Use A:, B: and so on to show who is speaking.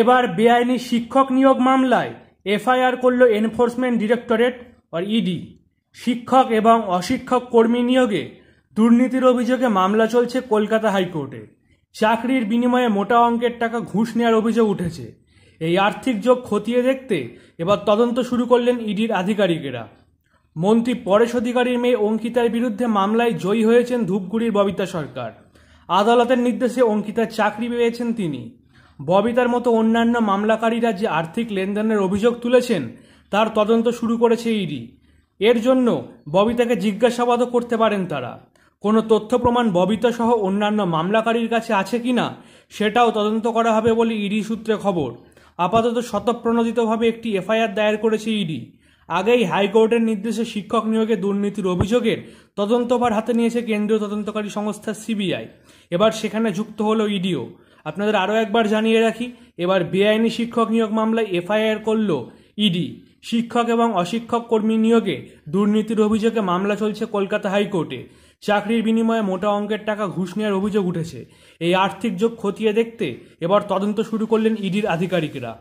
A: এবার বেআইনি শিক্ষক নিয়োগ মামলায় এফআইআর করল এনফোর্সমেন্ট ডিরেক্টরেট আর ইডি e শিক্ষক এবং অশিক্ষক কর্মী নিয়োগে দুর্নীতির অভিযোগে মামলা চলছে কলকাতা হাইকোর্টে চাকরির বিনিময়ে মোটা অঙ্কের টাকা ঘুষ নেওয়ার অভিযোগ উঠেছে এই আর্থিক যোগ খতিয়ে দেখতে এবার তদন্ত শুরু করলেন ইডির e আধিকারিকেরা মন্ত্রী পরেশ অধিকারীর মেয়ে অঙ্কিতার বিরুদ্ধে মামলায় জয়ী হয়েছেন ধূপগুড়ির ববিতা সরকার আদালতের নির্দেশে অঙ্কিতার চাকরি পেয়েছেন তিনি ববিতার মতো অন্যান্য মামলাকারীরা যে আর্থিক লেনদেনের অভিযোগ তুলেছেন তার তদন্ত শুরু করেছে ইডি এর জন্য ববিতাকে জিজ্ঞাসাবাদও করতে পারেন তারা কোনো তথ্য প্রমাণ ববিতা সহ অন্যান্য মামলাকারীর কাছে আছে কি না সেটাও তদন্ত করা হবে বলে ইডি সূত্রে খবর আপাতত স্বতঃপ্রণোদিতভাবে একটি এফআইআর দায়ের করেছে ইডি আগেই হাইকোর্টের নির্দেশে শিক্ষক নিয়োগে দুর্নীতির অভিযোগের তদন্তভার হাতে নিয়েছে কেন্দ্রীয় তদন্তকারী সংস্থা সিবিআই এবার সেখানে যুক্ত হলো ইডিও আপনাদের আরও একবার জানিয়ে রাখি এবার বেআইনি শিক্ষক নিয়োগ মামলায় এফআইআর করল ইডি শিক্ষক এবং অশিক্ষক কর্মী নিয়োগে দুর্নীতির অভিযোগে মামলা চলছে কলকাতা হাইকোর্টে চাকরির বিনিময়ে মোটা অঙ্কের টাকা ঘুষ নেওয়ার অভিযোগ উঠেছে এই আর্থিক যোগ খতিয়ে দেখতে এবার তদন্ত শুরু করলেন ইডির আধিকারিকরা